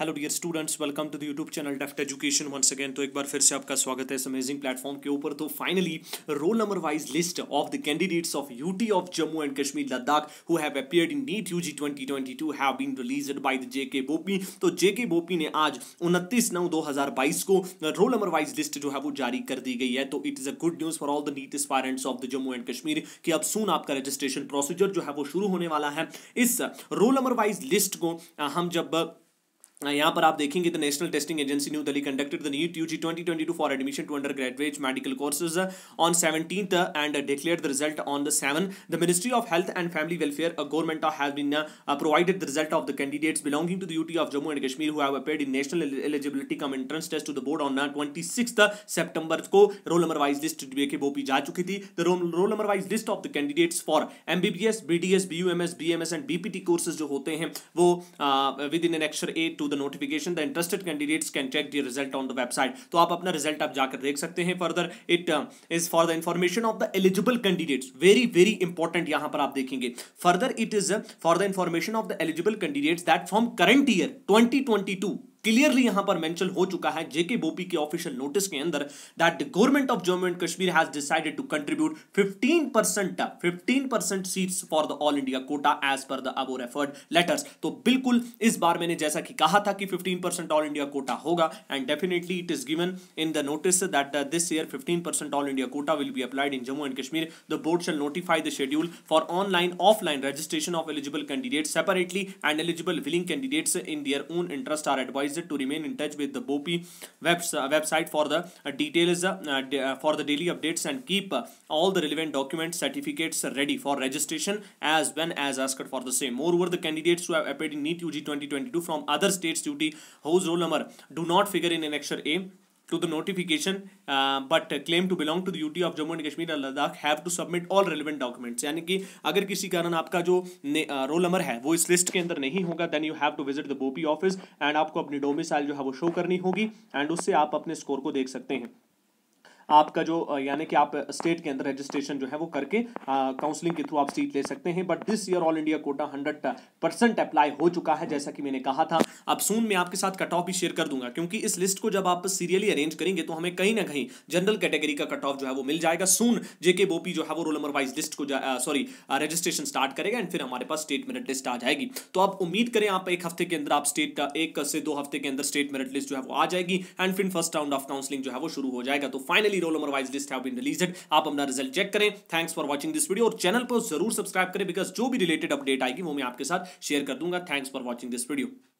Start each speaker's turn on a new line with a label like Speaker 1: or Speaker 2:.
Speaker 1: Hello dear students welcome to the YouTube channel Deft Education once again तो एक बार फिर से आपका स्वागत है इस अमेजिंग प्लेटफॉर्म के ऊपर तो finally roll number wise list of the candidates of UT of Jammu and Kashmir Ladakh who have appeared in NEET UG 2022 have been released by the JK BOPEE तो जेके बोपी ने आज उनतीस नौ दो को रोल नंबर वाइज लिस्ट जो है वो जारी कर दी गई है तो it is a good news for all the NEET aspirants of the Jammu and Kashmir की अब सुन आपका रजिस्ट्रेशन प्रोसीजर जो है वो शुरू होने वाला है इस रोल नंबर वाइज लिस्ट को हम जब Uh, यहाँ पर आप देखेंगे the National Testing Agency New Delhi conducted the NEET UG 2022 for admission to undergraduate medical courses on seventeen and declare the result on the seven the Ministry of Health and Family Welfare government has been provided the result of the candidates belonging to the UT of Jammu and Kashmir who have appeared in National Eligibility cum Entrance Test to the board on twenty six सितंबर को roll number wise list के वो भी जा चुकी थी the roll number wise list of the candidates for M M B B B B S S D U S B M S and BPT courses जो होते हैं वो within an extra eight two through the notification the interested candidates can check the result on the तो आप अपना result आप जाकर देख सकते हैं further it is for the information of the eligible candidates very very important यहां पर आप देखेंगे further it is for the information of the eligible candidates that from current year 2022 clearly यहां पर मेंशन हो चुका है जेके बोपी के ऑफिशियल नोटिस के अंदर that the government of Jammu and Kashmir has decided to contribute 15 percent 15 percent seat for the all India quota as per the above referred letters तो बिल्कुल इस बार मैंने जैसा कि कहा था कि 15 परसेंट ऑल इंडिया कोटा होगा and definitely it is given in the notice that this year fifteen percent all India quota will be applied in Jammu and Kashmir the board shall notify the schedule for online offline registration of eligible candidate separately and eligible willing candidates in their own interest are advise advised to remain in touch with the BOPI webs uh, website for the uh, details uh, for the daily updates and keep all the relevant documents, certificates ready for registration as when as asked for the same. Moreover, the candidates who have appeared in NEET UG 2022 from other states duty house roll number do not figure in annexure A to the notification uh, but claim to belong to the UT of Jammu and Kashmir and Ladakh have to submit all relevant documents यानी कि अगर किसी कारण आपका जो roll number है वो इस लिस्ट के अंदर नहीं होगा then you have to visit the BOPEE office and आपको अपनी डोमिसाइल जो है वो शो करनी होगी एंड उससे आप अपने स्कोर को देख सकते हैं आपका जो यानी कि आप स्टेट के अंदर रजिस्ट्रेशन जो है वो करके काउंसलिंग के थ्रू आप सीट ले सकते हैं but this year all India quota hundred percent apply हो चुका है जैसा कि मैंने कहा था अब सून मैं आपके साथ कट ऑफ भी शेयर कर दूंगा क्योंकि इस लिस्ट को जब आप सीरियली अरेंज करेंगे तो हमें कहीं ना कहीं जनरल कैटेगरी का कट ऑफ जो है वो मिल जाएगा सून जेके बोपी जो है वो रोल नंबर वाइज लिस्ट को सॉरी रजिस्ट्रेशन स्टार्ट करेगा एंड फिर हमारे पास स्टेट मेरिट लिस्ट आ जाएगी तो आप उम्मीद करें आप एक हफ्ते के अंदर आप स्टेट एक से दो हफ्ते के अंदर स्टेट मेरिट लिस्ट जो है वो आ जाएगी एंड फिर फर्स्ट राउंड ऑफ काउंसलिंग जो है वो शुरू हो जाएगा तो finally already roll number wise list है आप अपना रिजल्ट चेक करें thanks for watching this video और चैनल को जरूर सब्सक्राइब करें बिकॉज जो भी रिलेटेड अपडेट आएगी वो मैं आपके साथ शेयर कर दूंगा thanks for watching this video